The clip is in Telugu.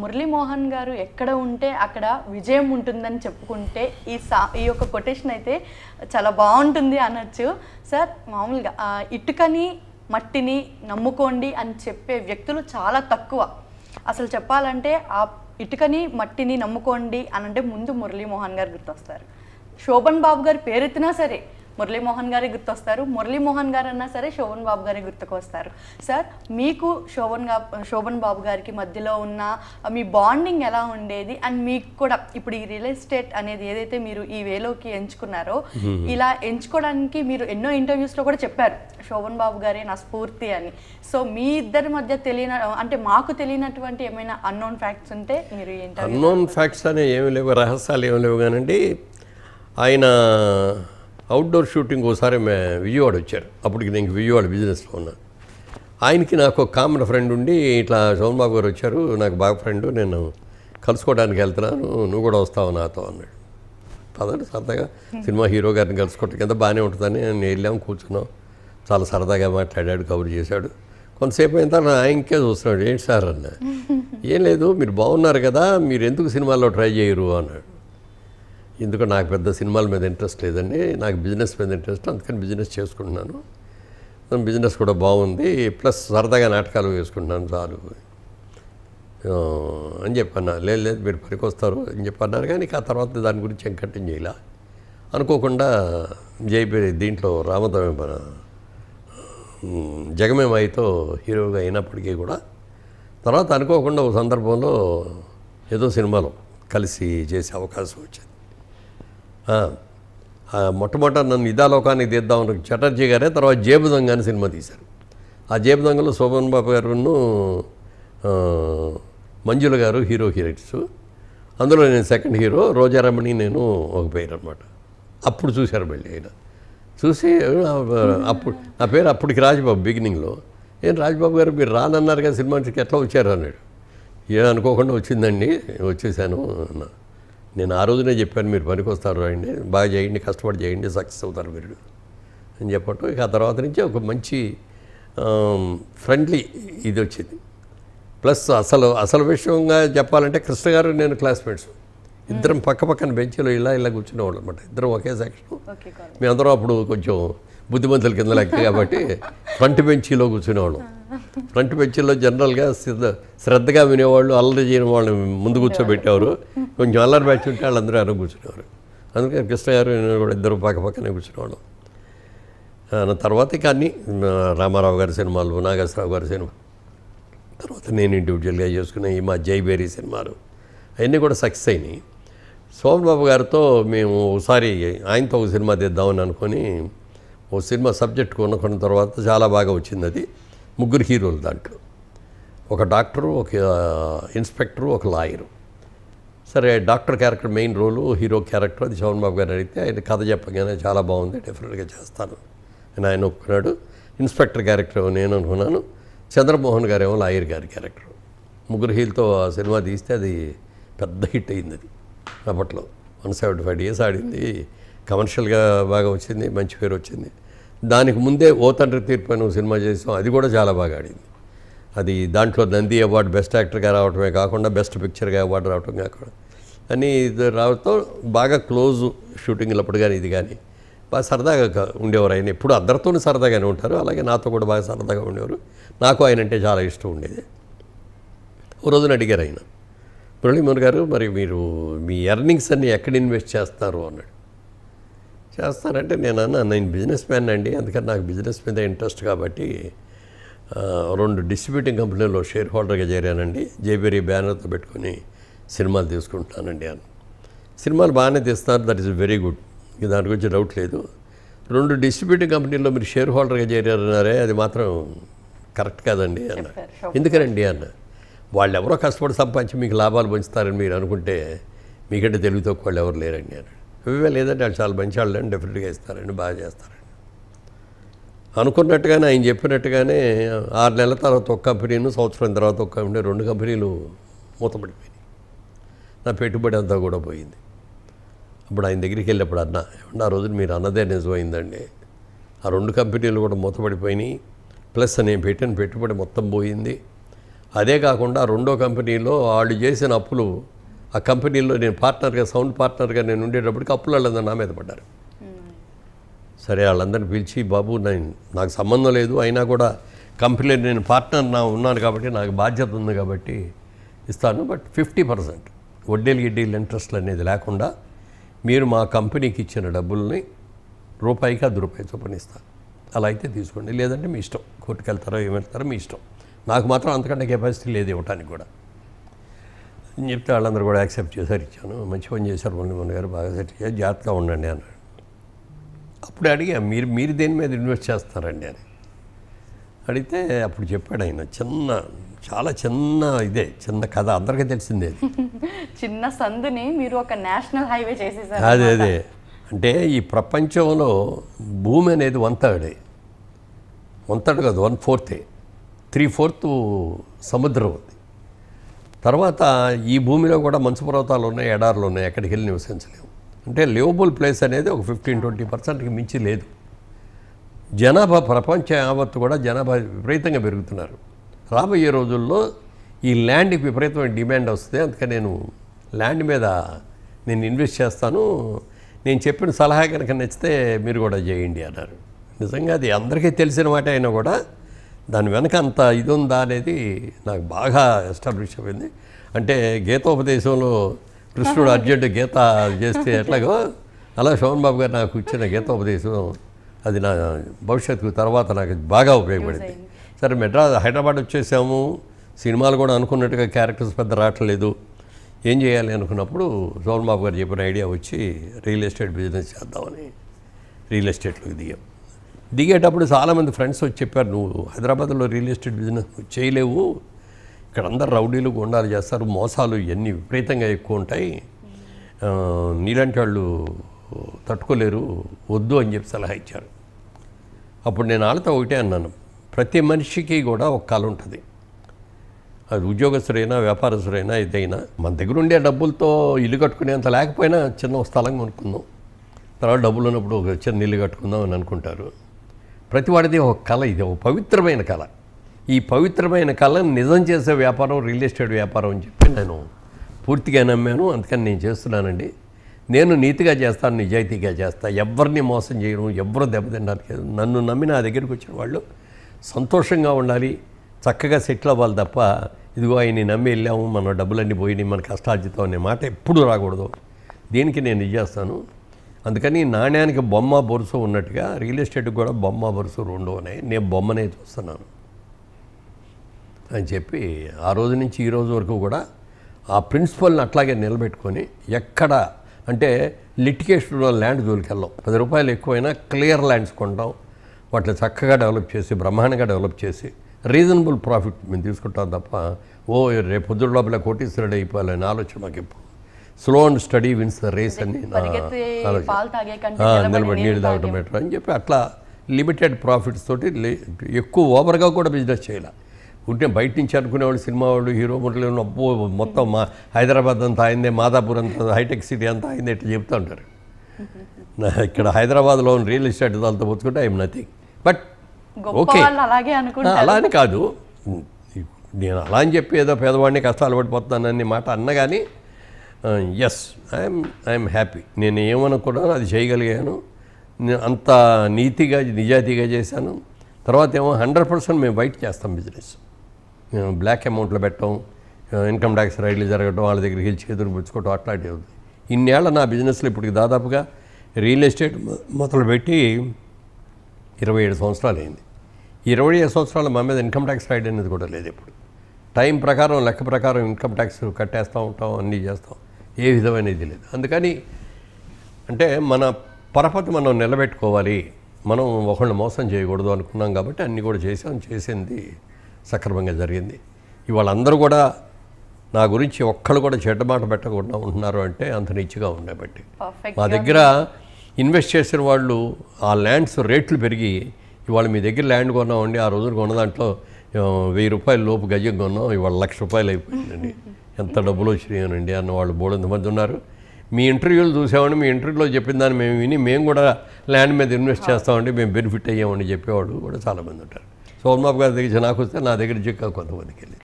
మురళీమోహన్ గారు ఎక్కడ ఉంటే అక్కడ విజయం ఉంటుందని చెప్పుకుంటే ఈ సా ఈ యొక్క కొటేషన్ అయితే చాలా బాగుంటుంది అనొచ్చు సార్ మామూలుగా ఇటుకని మట్టిని నమ్ముకోండి అని చెప్పే వ్యక్తులు చాలా తక్కువ అసలు చెప్పాలంటే ఆ ఇటుకని మట్టిని నమ్ముకోండి అని అంటే ముందు మురళీమోహన్ గారు గుర్తొస్తారు శోభన్ బాబు గారు పేరెత్తినా సరే మురళీమోహన్ గారే గుర్తొస్తారు మురళీమోహన్ గారు అన్నా సరే శోభన్ బాబు గారి గుర్తుకు వస్తారు సార్ మీకు శోభన్ శోభన్ బాబు గారికి మధ్యలో ఉన్న మీ బాండింగ్ ఎలా ఉండేది అండ్ మీకు కూడా ఇప్పుడు ఈ రియల్ ఎస్టేట్ అనేది ఏదైతే మీరు ఈ వేలోకి ఎంచుకున్నారో ఇలా ఎంచుకోవడానికి మీరు ఎన్నో ఇంటర్వ్యూస్లో కూడా చెప్పారు శోభన్ బాబు గారే నా స్ఫూర్తి అని సో మీ ఇద్దరి మధ్య తెలియన అంటే మాకు తెలియనటువంటి ఏమైనా అన్నోన్ ఫ్యాక్ట్స్ ఉంటే మీరు అన్నోన్ ఫ్యాక్ట్స్ అనే ఏమి లేవు రహస్యాలు ఏమి లేవు కానండి ఆయన అవుట్డోర్ షూటింగ్ ఒకసారి మే విజయవాడ వచ్చారు అప్పటికి నేను విజయవాడ బిజినెస్లో ఉన్నాను ఆయనకి నాకు ఒక కామన్ ఫ్రెండ్ ఉండి ఇట్లా సోమబాబు గారు వచ్చారు నాకు బాగా ఫ్రెండ్ నేను కలుసుకోవడానికి వెళ్తున్నాను నువ్వు కూడా వస్తావు నాతో అన్నాడు పదండి సరదాగా సినిమా హీరో గారిని కలుసుకోవటం కింద బాగానే ఉంటుందని నేను వెళ్ళాం కూర్చున్నాం చాలా సరదాగా మాట్లాడాడు కబుర్ చేశాడు కొంతసేపు అయిన తర్వాత ఆయనకే చూస్తున్నాడు ఏంటి సార్ అన్న ఏం లేదు మీరు బాగున్నారు కదా మీరు ఎందుకు సినిమాల్లో ట్రై చేయరు అన్నాడు ఎందుకంటే నాకు పెద్ద సినిమాల మీద ఇంట్రెస్ట్ లేదండి నాకు బిజినెస్ మీద ఇంట్రెస్ట్ అందుకని బిజినెస్ చేసుకుంటున్నాను బిజినెస్ కూడా బాగుంది ప్లస్ సరదాగా నాటకాలు వేసుకుంటున్నాను చాలు అని చెప్పన్నా లేదు లేదు మీరు పనికి వస్తారు అని చెప్పన్నారు కానీ ఆ తర్వాత దాని గురించి ఎంకటం చేయాల అనుకోకుండా జైపీ దీంట్లో రామతమే మన జగమేమాయితో హీరోగా అయినప్పటికీ కూడా తర్వాత అనుకోకుండా ఒక సందర్భంలో ఏదో సినిమాలో కలిసి చేసే అవకాశం వచ్చింది మొట్టమొదట నన్ను ఇదాలోకానికి తీద్దాం చటర్జీ గారే తర్వాత జేబు దొంగ అని సినిమా తీశారు ఆ జేబు దొంగలో శోభన్ బాబు గారును మంజుల గారు హీరో హీరోయిన్స్ అందులో నేను సెకండ్ హీరో రోజారమణి నేను ఒక పేరు అనమాట అప్పుడు చూశారు మళ్ళీ ఆయన చూసి అప్పుడు నా పేరు అప్పటికి రాజబాబు బిగినింగ్లో నేను రాజబాబు గారు మీరు రానన్నారు కదా సినిమాకి ఎట్లా వచ్చారు అన్నాడు ఏ అనుకోకుండా వచ్చిందండి వచ్చేసాను అన్నా నేను ఆ రోజునే చెప్పాను మీరు పనికొస్తారు రండి బాగా చేయండి కష్టపడి చేయండి సక్సెస్ అవుతారు మీరు అని చెప్పటం ఇక ఆ తర్వాత నుంచి ఒక మంచి ఫ్రెండ్లీ ఇది వచ్చింది ప్లస్ అసలు అసలు విషయంగా చెప్పాలంటే కృష్ణ గారు నేను క్లాస్మేట్స్ ఇద్దరం పక్క పక్కన బెంచ్లో ఇలా ఇలా కూర్చునేవాళ్ళు అనమాట ఇద్దరం ఒకే సెక్షన్ మేమందరం అప్పుడు కొంచెం బుద్ధిమంతుల కింద లెక్క కాబట్టి ఫ్రంట్ బెంచీలో కూర్చునేవాళ్ళం ఫ్రంట్ బెంచీలో జనరల్గా శ్రద్ధగా వినేవాళ్ళు అల్లరి చేయని వాళ్ళని ముందు కూర్చోబెట్టేవారు కొంచెం అల్లరి బ్యాచ్ ఉంటే వాళ్ళందరూ అలా కూర్చునేవారు అందుకే కృష్ణ గారు నేను కూడా ఇద్దరు పక్క పక్కనే కూర్చునేవాళ్ళం తర్వాత కానీ రామారావు గారి సినిమాలు నాగేశ్వరరావు గారి సినిమా తర్వాత నేను ఇండివిజువల్గా చేసుకునే ఈ మా జైబేరీ సినిమాలు అవన్నీ కూడా సక్సెస్ అయినాయి సోమబాబు గారితో మేము ఒకసారి ఆయనతో ఒక సినిమా తెద్దామని అనుకొని ఓ సినిమా సబ్జెక్ట్ కొనుక్కున్న తర్వాత చాలా బాగా వచ్చింది అది ముగ్గురు హీరోలు దాంట్లో ఒక డాక్టరు ఒక ఇన్స్పెక్టరు ఒక లాయరు సరే doctor character main role hero character అది శోభన్ బాబు గారు అడిగితే ఆయన కథ చెప్పగానే చాలా బాగుంది డెఫినెట్గా చేస్తాను అని ఆయన ఒప్పుకున్నాడు ఇన్స్పెక్టర్ క్యారెక్టర్ నేను అనుకున్నాను చంద్రమోహన్ గారేమో లాయర్ గారి క్యారెక్టర్ ముగ్గురు హీల్తో ఆ సినిమా తీస్తే అది పెద్ద హిట్ అయింది అది అప్పట్లో వన్ సెవెంటీ ఫైవ్ డేస్ ఆడింది కమర్షియల్గా బాగా వచ్చింది మంచి పేరు వచ్చింది దానికి ముందే ఓ తండ్రి తీర్పు అని సినిమా చేసాం అది కూడా చాలా బాగా ఆడింది అది దాంట్లో నంది అవార్డు బెస్ట్ యాక్టర్గా రావడమే కాకుండా బెస్ట్ పిక్చర్గా అవార్డు రావడం కాకుండా అని ఇది రావడంతో బాగా క్లోజ్ షూటింగ్లు అప్పుడు కానీ ఇది కానీ బాగా సరదాగా ఉండేవారు ఆయన ఎప్పుడు అందరితో సరదాగానే ఉంటారు అలాగే నాతో కూడా బాగా సరదాగా ఉండేవారు నాకు ఆయన అంటే చాలా ఇష్టం ఉండేది ఓ రోజున అడిగారు ఆయన మురళీమోహన్ గారు మరి మీరు మీ ఎర్నింగ్స్ అన్నీ ఎక్కడ ఇన్వెస్ట్ చేస్తారు అన్నాడు చేస్తానంటే నేను అన్న నేను బిజినెస్ మ్యాన్ అండి అందుకని నాకు బిజినెస్ మీద ఇంట్రెస్ట్ కాబట్టి రెండు డిస్ట్రిబ్యూటింగ్ కంపెనీలో షేర్ హోల్డర్గా చేరానండి జేబీరీ బ్యానర్తో పెట్టుకుని సినిమాలు తీసుకుంటున్నానండి అని సినిమాలు బాగానే తీస్తారు దట్ ఈస్ వెరీ గుడ్ దాని గురించి డౌట్ లేదు రెండు డిస్ట్రిబ్యూటింగ్ కంపెనీల్లో మీరు షేర్ హోల్డర్గా చేరారన్నారే అది మాత్రం కరెక్ట్ కాదండి అన్న ఎందుకనండి అన్న వాళ్ళు ఎవరో కష్టపడి సంపాదించి మీకు లాభాలు పంచుతారని మీరు అనుకుంటే మీకంటే తెలివి తక్కువ వాళ్ళు ఎవరు లేరండి అన్న ఇవే లేదంటే వాళ్ళు చాలా మంచి వాళ్ళని డెఫినెట్గా ఇస్తారండి బాగా చేస్తారండి అనుకున్నట్టుగానే ఆయన చెప్పినట్టుగానే ఆరు నెలల తర్వాత ఒక కంపెనీను సంవత్సరం తర్వాత ఒక కంపెనీ రెండు కంపెనీలు మూతపడిపోయినాయి నా పెట్టుబడి అంతా కూడా పోయింది అప్పుడు ఆయన దగ్గరికి వెళ్ళినప్పుడు అన్న ఏమన్నా ఆ రోజున మీరు అన్నదే నిజమైందండి ఆ రెండు కంపెనీలు కూడా మూతపడిపోయినాయి ప్లస్ నేను పెట్టిన పెట్టుబడి మొత్తం పోయింది అదే కాకుండా రెండో కంపెనీలో వాళ్ళు చేసిన అప్పులు ఆ కంపెనీలో నేను పార్ట్నర్గా సౌండ్ పార్ట్నర్గా నేను ఉండేటప్పటికి అప్పులు వాళ్ళందరూ నా మీద పడ్డారు సరే వాళ్ళందరిని పిలిచి బాబు నేను నాకు సంబంధం లేదు అయినా కూడా కంపెనీలో నేను పార్ట్నర్ నా ఉన్నాను కాబట్టి నాకు బాధ్యత ఉంది కాబట్టి ఇస్తాను బట్ ఫిఫ్టీ పర్సెంట్ వడ్డీలు గిడ్డీలు ఇంట్రెస్ట్లు అనేది లేకుండా మీరు మా కంపెనీకి ఇచ్చిన డబ్బుల్ని రూపాయికి అది రూపాయి చొప్పున అలా అయితే తీసుకోండి లేదంటే మీ ఇష్టం కోర్టుకు వెళ్తారో ఏమి వెళ్తారో మీ ఇష్టం నాకు మాత్రం అంతకంటే కెపాసిటీ లేదు ఇవ్వటానికి కూడా అని చెప్తే వాళ్ళందరూ కూడా యాక్సెప్ట్ చేశారు ఇచ్చాను మంచి పని చేశారు మొన్న గారు బాగా సెట్ చేశారు జాగ్రత్తగా ఉండండి అన్నాడు అప్పుడు అడిగా మీరు మీరు దేని మీద ఇన్వెస్ట్ చేస్తారండి అని అడిగితే అప్పుడు చెప్పాడు ఆయన చిన్న చాలా చిన్న ఇదే చిన్న కథ అందరికీ తెలిసిందే చిన్న సందుని మీరు ఒక నేషనల్ హైవే చేసేసారు అదే అదే అంటే ఈ ప్రపంచంలో భూమి అనేది వన్ థర్డే వన్ థర్డ్ కాదు వన్ ఫోర్తే త్రీ ఫోర్త్ సముద్రం ఉంది తర్వాత ఈ భూమిలో కూడా మంచు పర్వతాలు ఉన్నాయి ఎడార్లు ఉన్నాయి ఎక్కడికి వెళ్ళి నివసించలేము అంటే లివబుల్ ప్లేస్ అనేది ఒక ఫిఫ్టీన్ ట్వంటీ పర్సెంట్కి మించి లేదు జనాభా ప్రపంచ యావత్తు కూడా జనాభా విపరీతంగా పెరుగుతున్నారు రాబోయే రోజుల్లో ఈ ల్యాండ్కి విపరీతమైన డిమాండ్ వస్తుంది అందుకని నేను ల్యాండ్ మీద నేను ఇన్వెస్ట్ చేస్తాను నేను చెప్పిన సలహా కనుక నచ్చితే మీరు కూడా చేయండి అన్నారు నిజంగా అది అందరికీ తెలిసిన మాట అయినా కూడా దాని వెనక అంత ఇది ఉందా అనేది నాకు బాగా ఎస్టాబ్లిష్ అయింది అంటే గీతోపదేశంలో కృష్ణుడు అర్జెంట్ గీత చేస్తే ఎట్లాగో అలా శోభన్ బాబు గారు నాకు ఇచ్చిన గీతోపదేశం అది నా భవిష్యత్తుకు తర్వాత నాకు బాగా ఉపయోగపడింది సరే మెడ్రాస్ హైదరాబాద్ వచ్చేసాము సినిమాలు కూడా అనుకున్నట్టుగా క్యారెక్టర్స్ పెద్ద రావట్లేదు ఏం చేయాలి అనుకున్నప్పుడు శోభన్ బాబు గారు చెప్పిన ఐడియా వచ్చి రియల్ ఎస్టేట్ బిజినెస్ చేద్దామని రియల్ ఎస్టేట్లోకి దిగాం దిగేటప్పుడు చాలామంది ఫ్రెండ్స్ వచ్చి చెప్పారు నువ్వు హైదరాబాద్లో రియల్ ఎస్టేట్ బిజినెస్ చేయలేవు ఇక్కడ అందరు రౌడీలు గుండాలు చేస్తారు మోసాలు ఇవన్నీ విపరీతంగా ఎక్కువ ఉంటాయి నీలాంటి వాళ్ళు తట్టుకోలేరు వద్దు అని చెప్పి సలహా ఇచ్చారు అప్పుడు నేను ఆలతో ఒకటే అన్నాను ప్రతి మనిషికి కూడా ఒక కళ ఉంటుంది అది ఉద్యోగస్తుడైనా వ్యాపారస్తుడైనా ఇదైనా మన దగ్గర ఉండే డబ్బులతో ఇల్లు కట్టుకునేంత లేకపోయినా చిన్న స్థలం కొనుక్కుందాం తర్వాత డబ్బులు ఉన్నప్పుడు ఒక చిన్న ఇల్లు కట్టుకుందాం అని అనుకుంటారు ప్రతివాడిది ఒక కళ ఇది ఒక పవిత్రమైన కళ ఈ పవిత్రమైన కళను నిజం చేసే వ్యాపారం రియల్ ఎస్టేట్ వ్యాపారం అని చెప్పి నేను పూర్తిగా నమ్మాను అందుకని నేను చేస్తున్నానండి నేను నీతిగా చేస్తాను నిజాయితీగా చేస్తాను ఎవరిని మోసం చేయడం ఎవరు దెబ్బతినడానికి నన్ను నమ్మి నా దగ్గరికి వచ్చిన వాళ్ళు సంతోషంగా ఉండాలి చక్కగా సెటిల్ అవ్వాలి తప్ప ఇదిగో ఆయన్ని నమ్మి వెళ్ళాము మన డబ్బులన్నీ పోయినాయి మన కష్టార్జితం అనే మాట ఎప్పుడు రాకూడదు దీనికి నేను ఇది చేస్తాను అందుకని నాణ్యానికి బొమ్మ బొరుసు ఉన్నట్టుగా రియల్ ఎస్టేట్కి కూడా బొమ్మ బొరుసు రెండు ఉన్నాయి నేను బొమ్మనే చూస్తున్నాను అని చెప్పి ఆ రోజు నుంచి ఈ రోజు వరకు కూడా ఆ ప్రిన్సిపల్ని అట్లాగే నిలబెట్టుకొని ఎక్కడ అంటే లిటికేషన్లో ల్యాండ్ జోలికెళ్ళాం పది రూపాయలు ఎక్కువైనా క్లియర్ ల్యాండ్స్ కొంటాం వాటిని చక్కగా డెవలప్ చేసి బ్రహ్మాండంగా డెవలప్ చేసి రీజనబుల్ ప్రాఫిట్ మేము తీసుకుంటాం తప్ప ఓ రేపు పొద్దుడు లోపల కోటీశ్వరుడు అయిపోయాలని ఆలోచన మాకు ఎప్పుడు slow and steady wins the race అని నిలబడి నీళ్ళు తాగడం బెటర్ అని చెప్పి అట్లా లిమిటెడ్ ప్రాఫిట్స్ తోటి ఎక్కువ ఓవర్గా కూడా బిజినెస్ చేయాలి ఉంటే బయట నుంచి అనుకునేవాళ్ళు సినిమా వాళ్ళు హీరో మురళి అబ్బో మొత్తం మా హైదరాబాద్ అంతా అయిందే మాదాపూర్ అంతా హైటెక్ సిటీ అంతా అయిందే ఇట్లా చెప్తూ ఉంటారు ఇక్కడ హైదరాబాద్లో రియల్ ఎస్టేట్ దాంతో పోతుకుంటే ఐఎమ్ నథింగ్ బట్ ఓకే అలా అని కాదు నేను అలా అని చెప్పి ఏదో పేదవాడిని కష్టాలు పడిపోతానని మాట అన్న కానీ ఎస్ ఐఎమ్ ఐఎమ్ హ్యాపీ నేను ఏమనుకున్నానో అది చేయగలిగాను అంత నీతిగా నిజాయితీగా చేశాను తర్వాత ఏమో హండ్రెడ్ పర్సెంట్ మేము వైట్ చేస్తాం బిజినెస్ బ్లాక్ అమౌంట్లో పెట్టడం ఇన్కమ్ ట్యాక్స్ రైడ్లు జరగడం వాళ్ళ దగ్గర వెళ్ళి చేతులు పుచ్చుకోవటం అట్లాంటివి అవుతుంది ఇన్నేళ్ల నా బిజినెస్లో ఇప్పటికి దాదాపుగా రియల్ ఎస్టేట్ మొదలుపెట్టి ఇరవై ఏడు సంవత్సరాలు అయింది ఇరవై ఏడు సంవత్సరాలు మా మీద ఇన్కమ్ ట్యాక్స్ రైడ్ అనేది కూడా లేదు ఇప్పుడు టైం ప్రకారం లెక్క ప్రకారం ఇన్కమ్ ట్యాక్స్ కట్టేస్తూ ఉంటాం అన్నీ చేస్తాం ఏ విధమైనది లేదు అందుకని అంటే మన పరపతి మనం నిలబెట్టుకోవాలి మనం ఒకళ్ళు మోసం చేయకూడదు అనుకున్నాం కాబట్టి అన్నీ కూడా చేసాం చేసింది సక్రమంగా జరిగింది ఇవాళ అందరూ కూడా నా గురించి ఒక్కళ్ళు కూడా చెడ్డమాట పెట్టకుండా ఉంటున్నారు అంటే అంత ఉండే ఉండబట్టి మా దగ్గర ఇన్వెస్ట్ చేసిన వాళ్ళు ఆ ల్యాండ్స్ రేట్లు పెరిగి ఇవాళ మీ దగ్గర ల్యాండ్ కొన్నామండి ఆ రోజున కొన్న దాంట్లో వెయ్యి రూపాయల లోపు గజం కొన్నాం ఇవాళ లక్ష రూపాయలు అయిపోయిందండి ఎంత డబ్బులు అండి అన్న వాళ్ళు బోళంత మంది ఉన్నారు మీ ఇంటర్వ్యూలు చూసామని మీ ఇంటర్వ్యూలో చెప్పిన దాన్ని మేము విని మేము కూడా ల్యాండ్ మీద ఇన్వెస్ట్ చేస్తామండి మేము బెనిఫిట్ అయ్యామని చెప్పేవాడు కూడా చాలామంది ఉంటారు సోమబాబు గారి దగ్గర నాకు వస్తే నా దగ్గర చెక్క కొంతమందికి వెళ్ళి